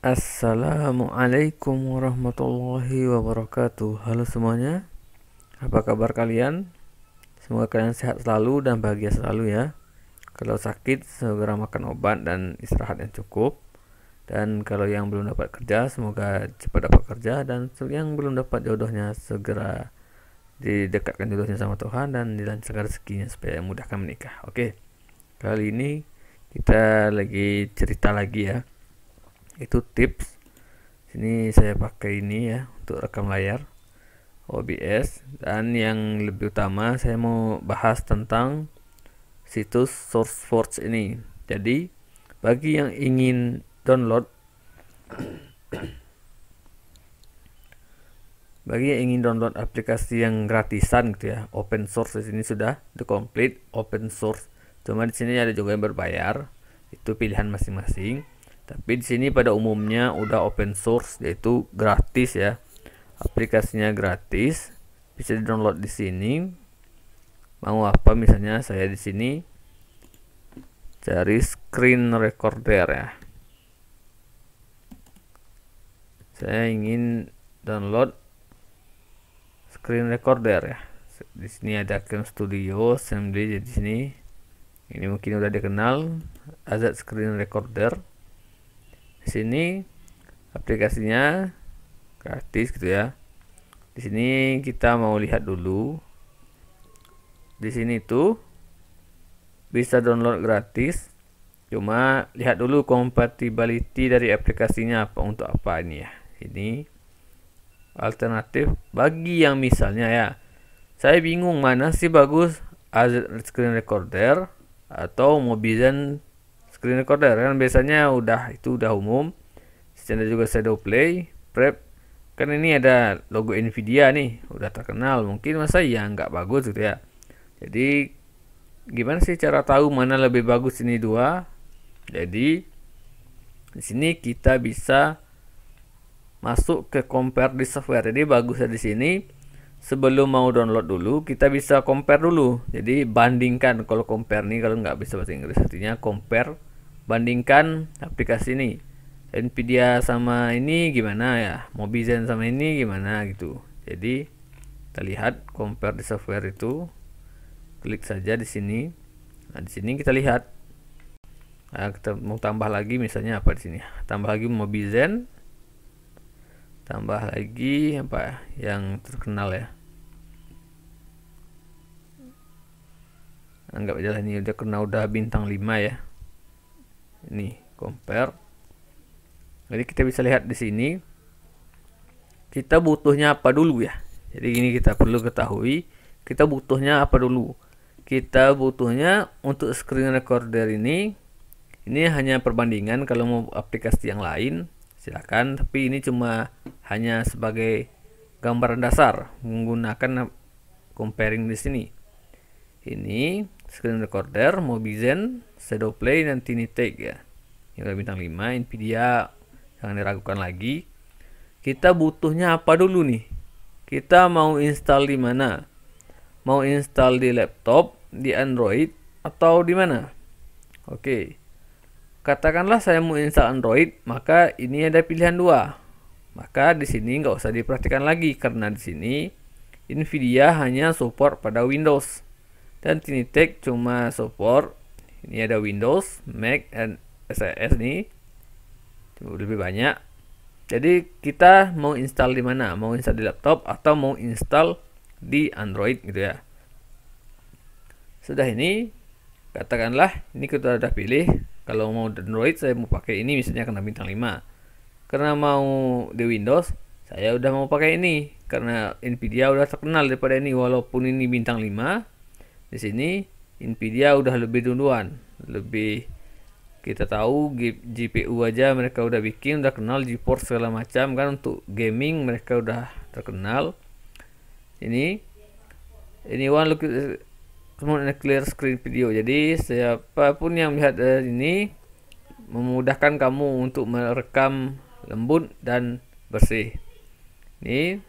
Assalamualaikum warahmatullahi wabarakatuh Halo semuanya Apa kabar kalian? Semoga kalian sehat selalu dan bahagia selalu ya Kalau sakit segera makan obat dan istirahat yang cukup Dan kalau yang belum dapat kerja semoga cepat dapat kerja Dan yang belum dapat jodohnya segera didekatkan jodohnya sama Tuhan Dan dilancarkan rezekinya supaya mudahkan menikah Oke Kali ini kita lagi cerita lagi ya itu tips ini saya pakai ini ya untuk rekam layar OBS dan yang lebih utama saya mau bahas tentang situs SourceForge ini jadi bagi yang ingin download bagi yang ingin download aplikasi yang gratisan gitu ya open source di sini sudah the complete open source cuma di sini ada juga yang berbayar itu pilihan masing-masing tapi di sini pada umumnya udah open source yaitu gratis ya aplikasinya gratis bisa di download di sini mau apa misalnya saya di sini cari screen recorder ya saya ingin download screen recorder ya di sini ada Cam Studio, SMD di sini ini mungkin udah dikenal Azad Screen Recorder di sini aplikasinya gratis gitu ya di sini kita mau lihat dulu di sini tuh bisa download gratis cuma lihat dulu compatibility dari aplikasinya apa untuk apa ini ya ini alternatif bagi yang misalnya ya saya bingung mana sih bagus screen recorder atau Mobizen screen recorder kan biasanya udah itu udah umum standar juga shadow play prep kan ini ada logo Nvidia nih udah terkenal mungkin masa ya nggak bagus gitu ya jadi gimana sih cara tahu mana lebih bagus ini dua jadi di sini kita bisa masuk ke compare di software jadi bagusnya di sini sebelum mau download dulu kita bisa compare dulu jadi bandingkan kalau compare nih kalau nggak bisa bahasa Inggris artinya compare bandingkan aplikasi ini Nvidia sama ini gimana ya Mobizen sama ini gimana gitu jadi kita lihat compare di software itu klik saja di sini nah di sini kita lihat nah, kita mau tambah lagi misalnya apa di sini tambah lagi Mobizen tambah lagi apa ya? yang terkenal ya anggap nah, aja lah ini udah kena udah bintang 5 ya ini compare jadi kita bisa lihat di sini kita butuhnya apa dulu ya jadi ini kita perlu ketahui kita butuhnya apa dulu kita butuhnya untuk screen recorder ini ini hanya perbandingan kalau mau aplikasi yang lain silakan tapi ini cuma hanya sebagai gambaran dasar menggunakan comparing di sini ini screen recorder, Mobizen, Shadowplay, dan TinyTake ya. Ini udah bintang 5, Nvidia jangan diragukan lagi. Kita butuhnya apa dulu nih? Kita mau install di mana? Mau install di laptop, di Android, atau di mana? Oke. Katakanlah saya mau install Android, maka ini ada pilihan dua. Maka di sini nggak usah diperhatikan lagi karena di sini Nvidia hanya support pada Windows dan Kinetech cuma support ini ada Windows, Mac, dan SIS nih lebih banyak jadi kita mau install di mana mau install di laptop atau mau install di Android gitu ya sudah ini katakanlah ini kita sudah pilih kalau mau Android saya mau pakai ini misalnya karena bintang 5 karena mau di Windows saya udah mau pakai ini karena Nvidia udah terkenal daripada ini walaupun ini bintang 5 di sini Nvidia udah lebih duluan lebih kita tahu GPU aja mereka udah bikin udah kenal GeForce segala macam kan untuk gaming mereka udah terkenal ini ini one look semua clear screen video jadi siapapun yang melihat ini memudahkan kamu untuk merekam lembut dan bersih ini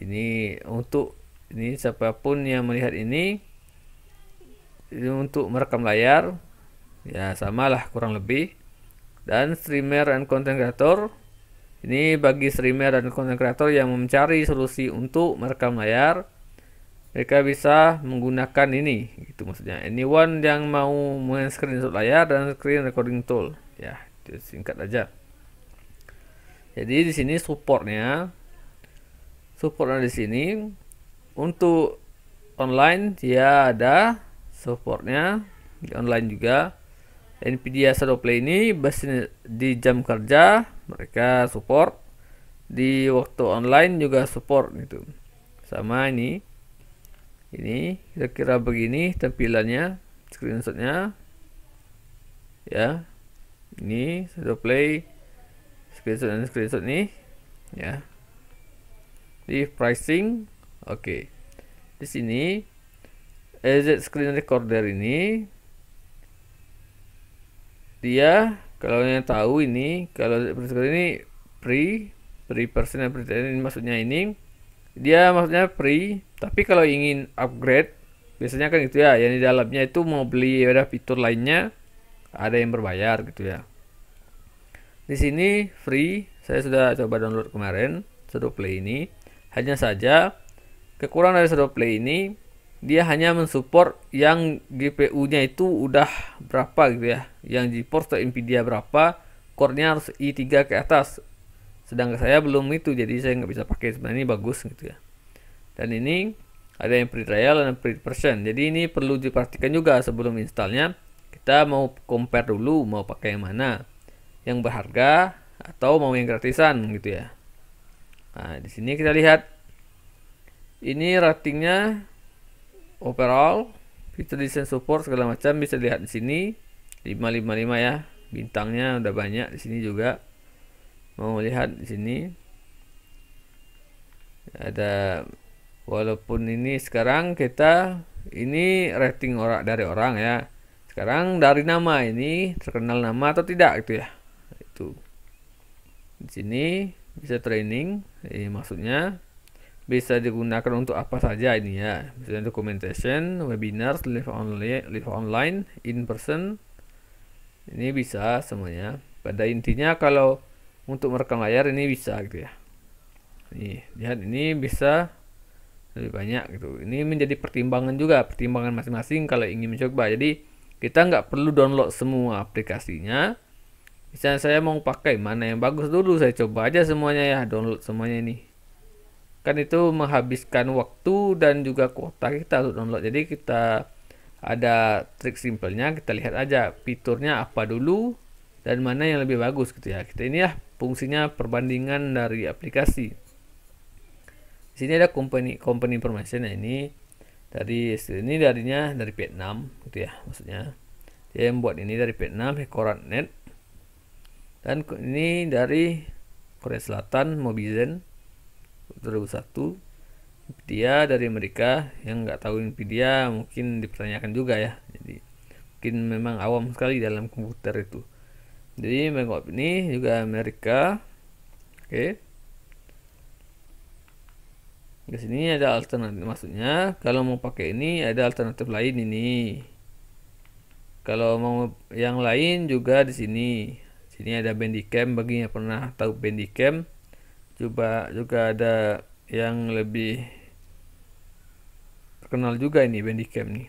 ini untuk ini siapapun yang melihat ini ini untuk merekam layar ya samalah kurang lebih dan streamer dan content creator ini bagi streamer dan content creator yang mencari solusi untuk merekam layar mereka bisa menggunakan ini gitu maksudnya anyone yang mau meng-screen untuk layar dan screen recording tool ya singkat aja jadi di sini supportnya supportnya di sini untuk online dia ada supportnya di online juga Nvidia Shadowplay ini biasanya di jam kerja mereka support di waktu online juga support itu. sama ini ini kira-kira begini tampilannya screenshotnya ya ini Shadowplay screenshot dan screenshot nih ya di pricing Oke. Di sini exit screen recorder ini dia kalau yang tahu ini kalau ini pre pre person yang ini maksudnya ini dia maksudnya pre tapi kalau ingin upgrade biasanya kan gitu ya yang di dalamnya itu mau beli ada ya fitur lainnya ada yang berbayar gitu ya di sini free saya sudah coba download kemarin sudah play ini hanya saja kekurangan dari shadow play ini dia hanya mensupport yang GPU-nya itu udah berapa gitu ya. Yang GeForce Nvidia berapa, core-nya harus i3 ke atas. Sedangkan saya belum itu, jadi saya nggak bisa pakai. Sebenarnya ini bagus gitu ya. Dan ini ada yang pre-trial dan pre-version. Jadi ini perlu diperhatikan juga sebelum installnya. Kita mau compare dulu mau pakai yang mana. Yang berharga atau mau yang gratisan gitu ya. Nah, di sini kita lihat ini ratingnya overall fitur desain support segala macam bisa lihat di sini 555 ya bintangnya udah banyak di sini juga mau lihat di sini ada walaupun ini sekarang kita ini rating orang dari orang ya sekarang dari nama ini terkenal nama atau tidak gitu ya itu di sini bisa training ini maksudnya bisa digunakan untuk apa saja ini ya misalnya documentation webinars live online live online in person ini bisa semuanya pada intinya kalau untuk merekam layar ini bisa gitu ya ini lihat ini bisa lebih banyak gitu ini menjadi pertimbangan juga pertimbangan masing-masing kalau ingin mencoba jadi kita nggak perlu download semua aplikasinya misalnya saya mau pakai mana yang bagus dulu saya coba aja semuanya ya download semuanya ini kan itu menghabiskan waktu dan juga kuota kita untuk download jadi kita ada trik simpelnya kita lihat aja fiturnya apa dulu dan mana yang lebih bagus gitu ya kita ini ya fungsinya perbandingan dari aplikasi di sini ada company company information ya ini dari ini darinya dari Vietnam gitu ya maksudnya dia yang buat ini dari Vietnam Net dan ini dari Korea Selatan Mobizen 2001 Nvidia dari mereka yang nggak tahu Nvidia mungkin dipertanyakan juga ya jadi mungkin memang awam sekali dalam komputer itu jadi Microsoft ini juga Amerika oke okay. di sini ada alternatif maksudnya kalau mau pakai ini ada alternatif lain ini kalau mau yang lain juga di sini sini ada Bandicam bagi yang pernah tahu Bandicam Coba juga ada yang lebih terkenal juga ini Bandicam nih.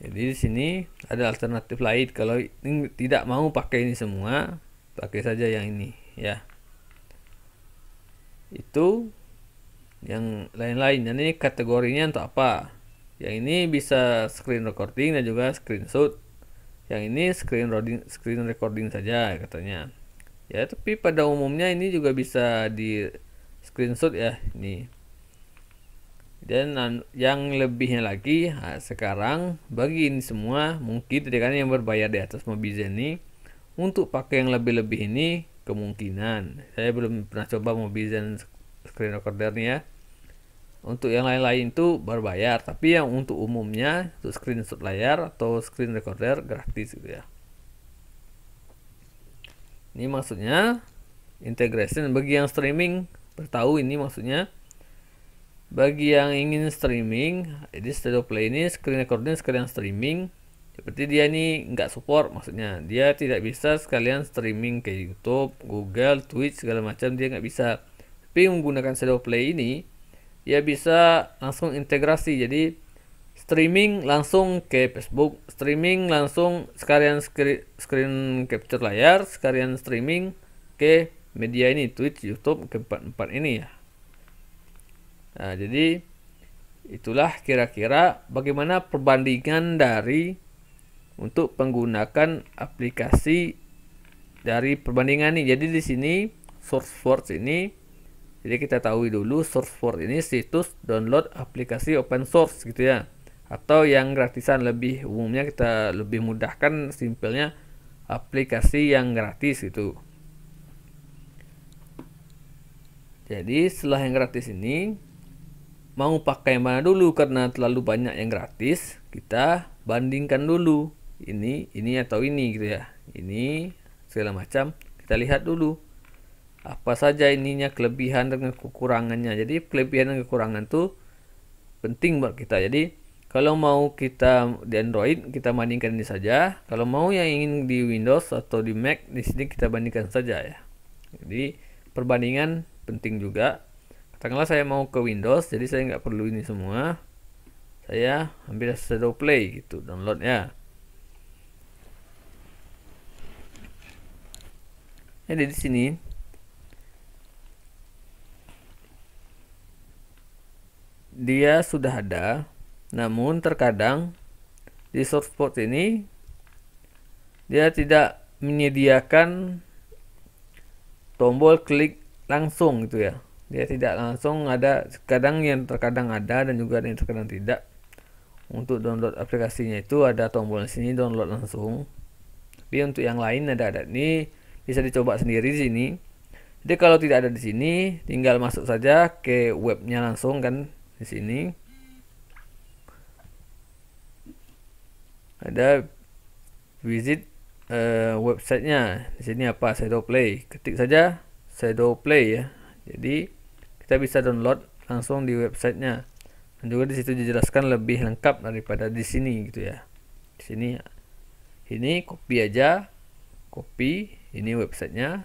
Jadi di sini ada alternatif lain kalau ini tidak mau pakai ini semua, pakai saja yang ini ya. Itu yang lain-lain. nih ini kategorinya untuk apa? Yang ini bisa screen recording dan juga screenshot. Yang ini screen recording, screen recording saja katanya ya tapi pada umumnya ini juga bisa di screenshot ya nih dan yang lebihnya lagi nah, sekarang bagi ini semua mungkin kan yang berbayar di atas Mobizen ini untuk pakai yang lebih-lebih ini kemungkinan saya belum pernah coba Mobizen screen recordernya ya untuk yang lain-lain itu berbayar tapi yang untuk umumnya untuk screenshot layar atau screen recorder gratis gitu ya ini maksudnya integration bagi yang streaming bertahu ini maksudnya bagi yang ingin streaming jadi Stadio Play ini screen recording sekalian streaming seperti dia ini nggak support maksudnya dia tidak bisa sekalian streaming ke YouTube, Google, Twitch segala macam dia nggak bisa tapi menggunakan Shadow Play ini dia bisa langsung integrasi jadi streaming langsung ke Facebook, streaming langsung sekalian screen, screen capture layar, sekalian streaming ke media ini Twitch, YouTube keempat-empat ini ya. Nah, jadi itulah kira-kira bagaimana perbandingan dari untuk menggunakan aplikasi dari perbandingan ini. Jadi di sini source SourceForge ini jadi kita tahu dulu source SourceForge ini situs download aplikasi open source gitu ya atau yang gratisan lebih umumnya kita lebih mudahkan simpelnya aplikasi yang gratis itu jadi setelah yang gratis ini mau pakai mana dulu karena terlalu banyak yang gratis kita bandingkan dulu ini ini atau ini gitu ya ini segala macam kita lihat dulu apa saja ininya kelebihan dan kekurangannya jadi kelebihan dan kekurangan tuh penting buat kita jadi kalau mau kita di Android, kita bandingkan ini saja. Kalau mau yang ingin di Windows atau di Mac, di sini kita bandingkan saja ya. Jadi perbandingan penting juga. Katakanlah saya mau ke Windows, jadi saya nggak perlu ini semua. Saya ambil Shadow Play gitu, download ya. Jadi di sini dia sudah ada namun terkadang di spot ini dia tidak menyediakan tombol klik langsung gitu ya. Dia tidak langsung ada kadang yang terkadang ada dan juga yang terkadang tidak. Untuk download aplikasinya itu ada tombol di sini download langsung. Tapi untuk yang lain ada ada ini bisa dicoba sendiri di sini. Jadi kalau tidak ada di sini, tinggal masuk saja ke webnya langsung kan di sini. ada visit uh, websitenya di sini apa Shadow Play ketik saja Shadow Play ya jadi kita bisa download langsung di websitenya dan juga di situ dijelaskan lebih lengkap daripada di sini gitu ya di sini ini copy aja copy ini websitenya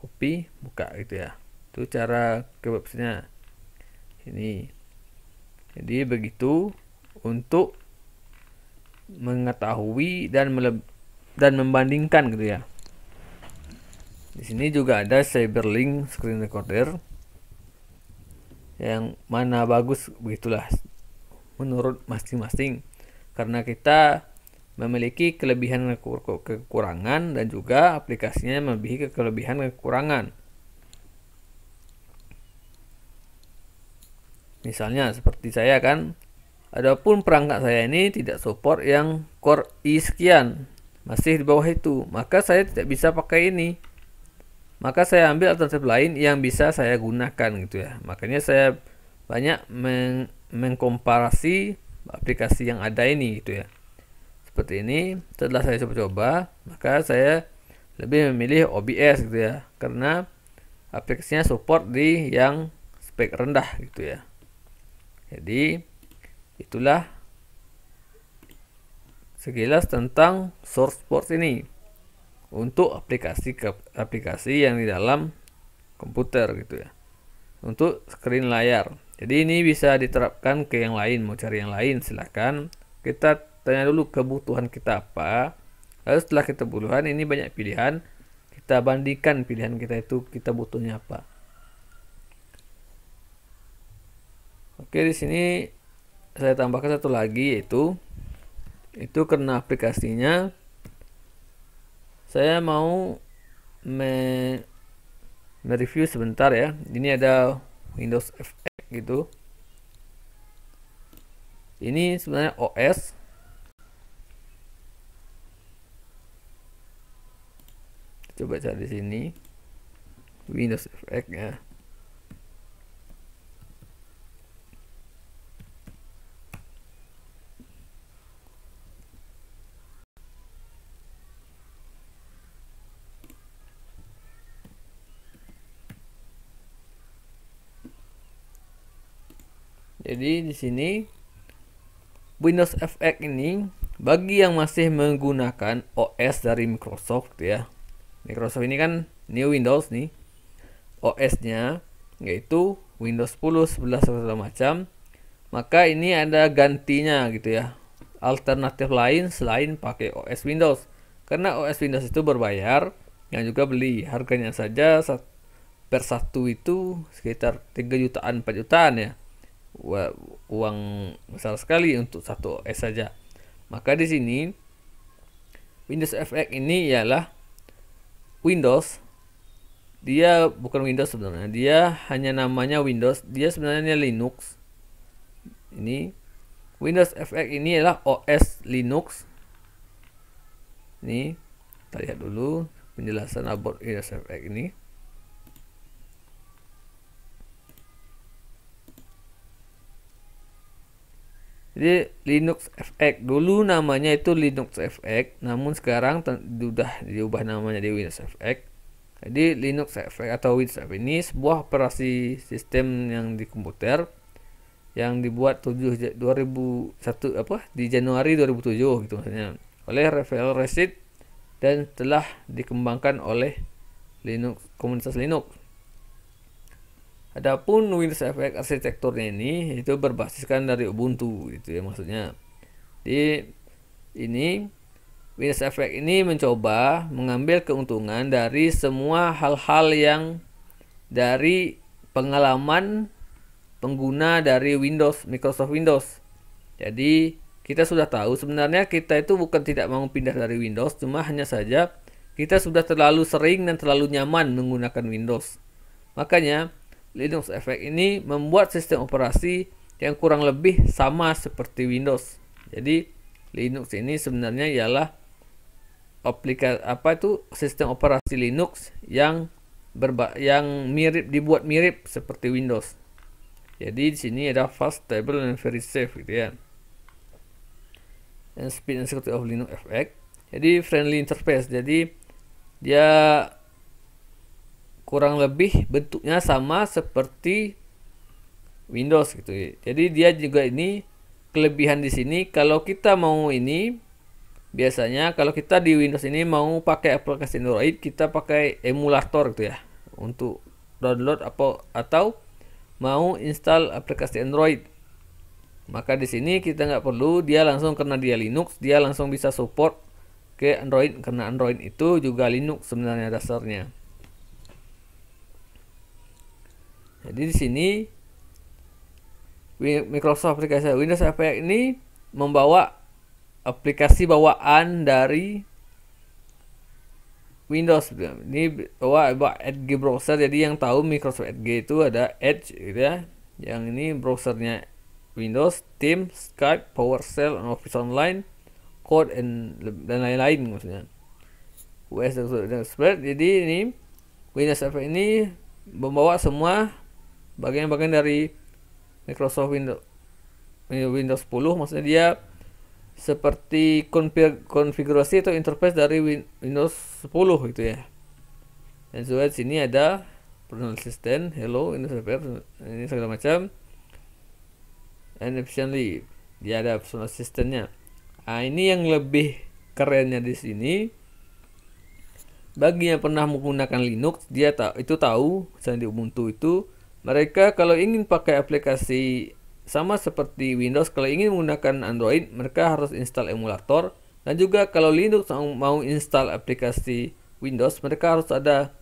copy buka gitu ya itu cara ke websitenya ini jadi begitu untuk mengetahui dan mele dan membandingkan gitu ya. Di sini juga ada Cyberlink screen recorder yang mana bagus begitulah menurut masing-masing karena kita memiliki kelebihan dan kekurangan dan juga aplikasinya memiliki kelebihan dan kekurangan. Misalnya seperti saya kan Adapun perangkat saya ini tidak support yang core i sekian, masih di bawah itu, maka saya tidak bisa pakai ini. Maka saya ambil alternatif lain yang bisa saya gunakan gitu ya. Makanya saya banyak meng mengkomparasi aplikasi yang ada ini gitu ya. Seperti ini, setelah saya coba-coba, maka saya lebih memilih OBS gitu ya, karena aplikasinya support di yang spek rendah gitu ya. Jadi Itulah sekilas tentang source port ini untuk aplikasi ke, aplikasi yang di dalam komputer gitu ya. Untuk screen layar. Jadi ini bisa diterapkan ke yang lain, mau cari yang lain silahkan. Kita tanya dulu kebutuhan kita apa. Lalu setelah kita butuhkan ini banyak pilihan. Kita bandingkan pilihan kita itu kita butuhnya apa. Oke di sini saya tambahkan satu lagi yaitu itu karena aplikasinya saya mau me mereview sebentar ya ini ada Windows FX gitu ini sebenarnya OS coba cari di sini Windows FX ya sini Windows FX ini bagi yang masih menggunakan OS dari Microsoft ya. Microsoft ini kan new Windows nih. OS-nya yaitu Windows 10, 11 segala macam. Maka ini ada gantinya gitu ya. Alternatif lain selain pakai OS Windows. Karena OS Windows itu berbayar yang juga beli. Harganya saja per satu itu sekitar 3 jutaan 4 jutaan ya uang besar sekali untuk satu S saja. Maka di sini Windows FX ini ialah Windows dia bukan Windows sebenarnya. Dia hanya namanya Windows, dia sebenarnya Linux. Ini Windows FX ini adalah OS Linux. Ini kita lihat dulu penjelasan about Windows FX ini. Jadi Linux FX dulu namanya itu Linux FX, namun sekarang sudah diubah namanya di Windows FX. Jadi Linux FX atau Windows FX ini sebuah operasi sistem yang di komputer yang dibuat 7 2001 apa di Januari 2007 gitu maksudnya oleh Rafael Resid dan telah dikembangkan oleh Linux komunitas Linux. Adapun Windows Effect arsitekturnya ini itu berbasiskan dari Ubuntu gitu ya maksudnya. Di ini Windows Effect ini mencoba mengambil keuntungan dari semua hal-hal yang dari pengalaman pengguna dari Windows, Microsoft Windows. Jadi kita sudah tahu sebenarnya kita itu bukan tidak mau pindah dari Windows, cuma hanya saja kita sudah terlalu sering dan terlalu nyaman menggunakan Windows. Makanya Linux Effect ini membuat sistem operasi yang kurang lebih sama seperti Windows. Jadi Linux ini sebenarnya ialah aplikasi apa itu sistem operasi Linux yang berba yang mirip dibuat mirip seperti Windows. Jadi di sini ada fast, stable, dan very safe gitu ya. And speed and security of Linux FX. Jadi friendly interface. Jadi dia kurang lebih bentuknya sama seperti Windows gitu. ya. Jadi dia juga ini kelebihan di sini kalau kita mau ini biasanya kalau kita di Windows ini mau pakai aplikasi Android kita pakai emulator gitu ya untuk download apa atau mau install aplikasi Android. Maka di sini kita nggak perlu dia langsung karena dia Linux, dia langsung bisa support ke Android karena Android itu juga Linux sebenarnya dasarnya. Jadi di sini Microsoft aplikasi Windows FX ini membawa aplikasi bawaan dari Windows ini bawa, bawa Edge browser jadi yang tahu Microsoft Edge itu ada Edge gitu ya yang ini browsernya Windows, Teams, Skype, PowerShell, Office Online, Code and dan lain-lain maksudnya. US dan jadi ini Windows Server ini membawa semua bagian-bagian dari Microsoft Windows Windows 10 maksudnya dia seperti konfigurasi atau interface dari Windows 10 gitu ya dan juga di sini ada personal assistant hello ini ini segala macam and efficiently dia ada personal assistantnya nah ini yang lebih kerennya di sini bagi yang pernah menggunakan Linux dia tahu itu tahu misalnya di Ubuntu itu mereka kalau ingin pakai aplikasi sama seperti Windows, kalau ingin menggunakan Android, mereka harus install emulator. Dan juga kalau Linux mau install aplikasi Windows, mereka harus ada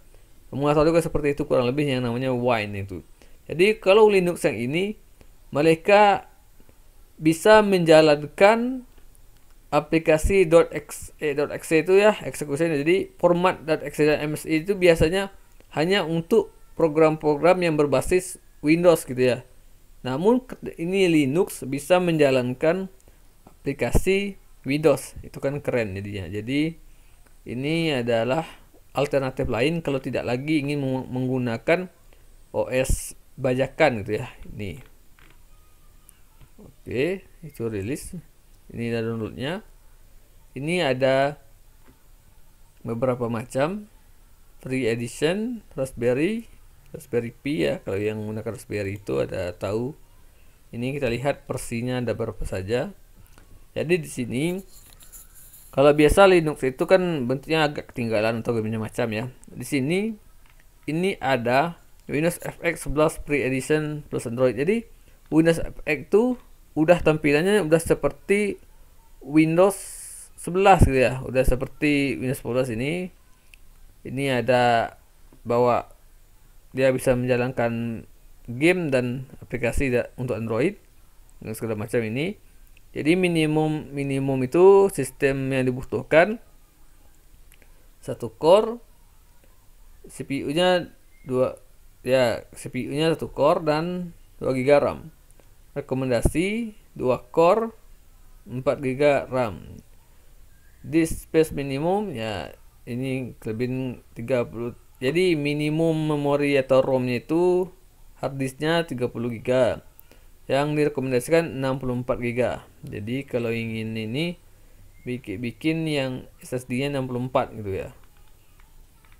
emulator juga seperti itu kurang lebih yang namanya Wine itu. Jadi kalau Linux yang ini, mereka bisa menjalankan aplikasi .exe, eh, .exe itu ya eksekusinya. Jadi format .exe dan MSI itu biasanya hanya untuk program-program yang berbasis Windows gitu ya. Namun ini Linux bisa menjalankan aplikasi Windows. Itu kan keren jadinya. Jadi ini adalah alternatif lain kalau tidak lagi ingin menggunakan OS bajakan gitu ya. Ini. Oke, itu rilis. Ini ada downloadnya. Ini ada beberapa macam free edition, raspberry, Raspberry Pi ya kalau yang menggunakan Raspberry itu ada tahu ini kita lihat persinya ada berapa saja jadi di sini kalau biasa Linux itu kan bentuknya agak ketinggalan atau berbagai macam ya di sini ini ada Windows FX 11 Pre Edition plus Android jadi Windows FX itu udah tampilannya udah seperti Windows 11 gitu ya udah seperti Windows 11 ini ini ada bawa dia bisa menjalankan game dan aplikasi untuk Android dan segala macam ini. Jadi minimum minimum itu sistem yang dibutuhkan satu core, CPU-nya dua ya CPU-nya satu core dan 2 GB RAM. Rekomendasi dua core 4 GB RAM. Disk space minimum ya ini tiga 30 jadi minimum memori atau ROM-nya itu harddisknya 30 GB. Yang direkomendasikan 64 GB. Jadi kalau ingin ini bikin, bikin yang SSD-nya 64 gitu ya.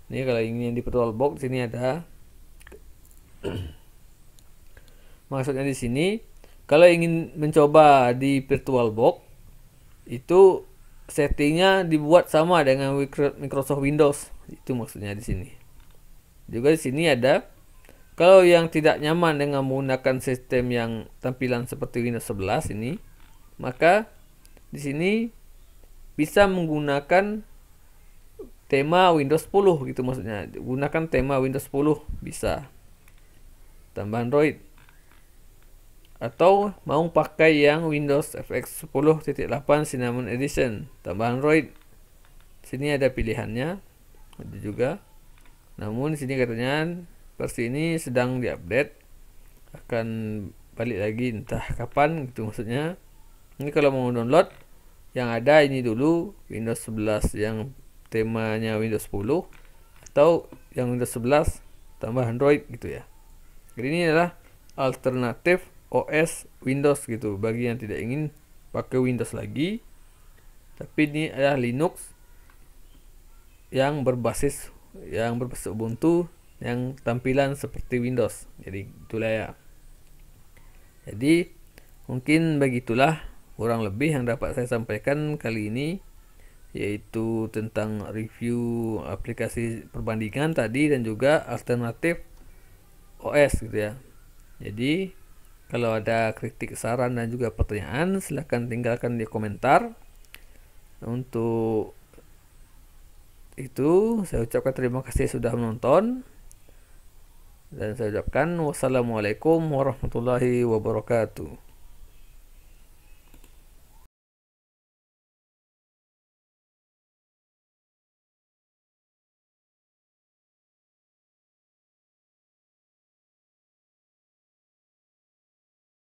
Ini kalau ingin di virtual box sini ada. Maksudnya di sini kalau ingin mencoba di virtual box itu settingnya dibuat sama dengan Microsoft Windows itu maksudnya di sini. Juga di sini ada kalau yang tidak nyaman dengan menggunakan sistem yang tampilan seperti Windows 11 ini, maka di sini bisa menggunakan tema Windows 10 gitu maksudnya. Gunakan tema Windows 10 bisa. Tambah Android. Atau mau pakai yang Windows FX 10.8 Cinnamon Edition, tambah Android. sini ada pilihannya. Ada juga namun di sini katanya versi ini sedang diupdate akan balik lagi entah kapan gitu maksudnya. Ini kalau mau download yang ada ini dulu Windows 11 yang temanya Windows 10 atau yang Windows 11 tambah Android gitu ya. Jadi ini adalah alternatif OS Windows gitu bagi yang tidak ingin pakai Windows lagi. Tapi ini adalah Linux yang berbasis yang berbasis Ubuntu yang tampilan seperti Windows. Jadi itulah ya. Jadi mungkin begitulah kurang lebih yang dapat saya sampaikan kali ini yaitu tentang review aplikasi perbandingan tadi dan juga alternatif OS gitu ya. Jadi kalau ada kritik, saran dan juga pertanyaan silahkan tinggalkan di komentar. Untuk itu saya ucapkan terima kasih sudah menonton dan saya ucapkan wassalamualaikum warahmatullahi wabarakatuh